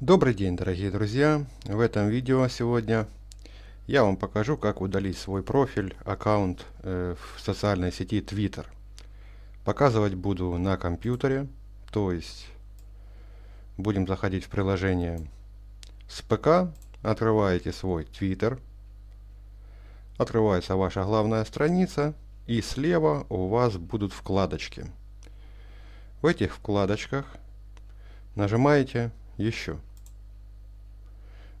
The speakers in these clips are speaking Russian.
Добрый день, дорогие друзья! В этом видео сегодня я вам покажу, как удалить свой профиль, аккаунт э, в социальной сети Twitter. Показывать буду на компьютере, то есть будем заходить в приложение с ПК, открываете свой Twitter, открывается ваша главная страница и слева у вас будут вкладочки. В этих вкладочках нажимаете «Еще»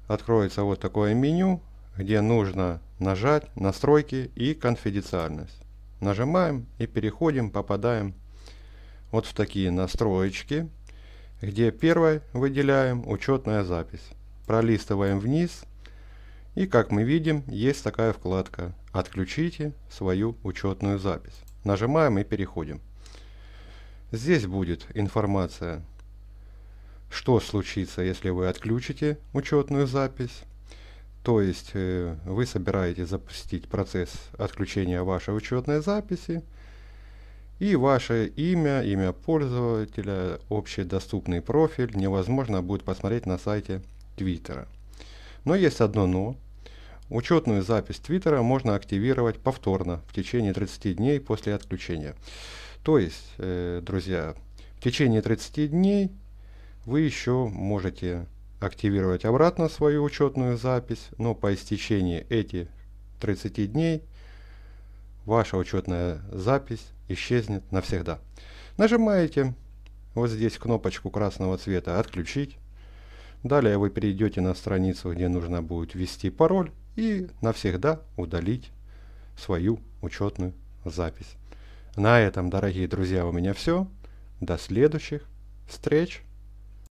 откроется вот такое меню, где нужно нажать «Настройки» и «Конфиденциальность». Нажимаем и переходим, попадаем вот в такие настроечки, где первой выделяем «Учетная запись». Пролистываем вниз и, как мы видим, есть такая вкладка «Отключите свою учетную запись». Нажимаем и переходим. Здесь будет информация что случится, если вы отключите учетную запись. То есть э, вы собираетесь запустить процесс отключения вашей учетной записи, и ваше имя, имя пользователя, общедоступный профиль невозможно будет посмотреть на сайте Твиттера. Но есть одно «но». Учетную запись Твиттера можно активировать повторно в течение 30 дней после отключения. То есть, э, друзья, в течение 30 дней вы еще можете активировать обратно свою учетную запись, но по истечении этих 30 дней ваша учетная запись исчезнет навсегда. Нажимаете вот здесь кнопочку красного цвета «Отключить». Далее вы перейдете на страницу, где нужно будет ввести пароль и навсегда удалить свою учетную запись. На этом, дорогие друзья, у меня все. До следующих встреч!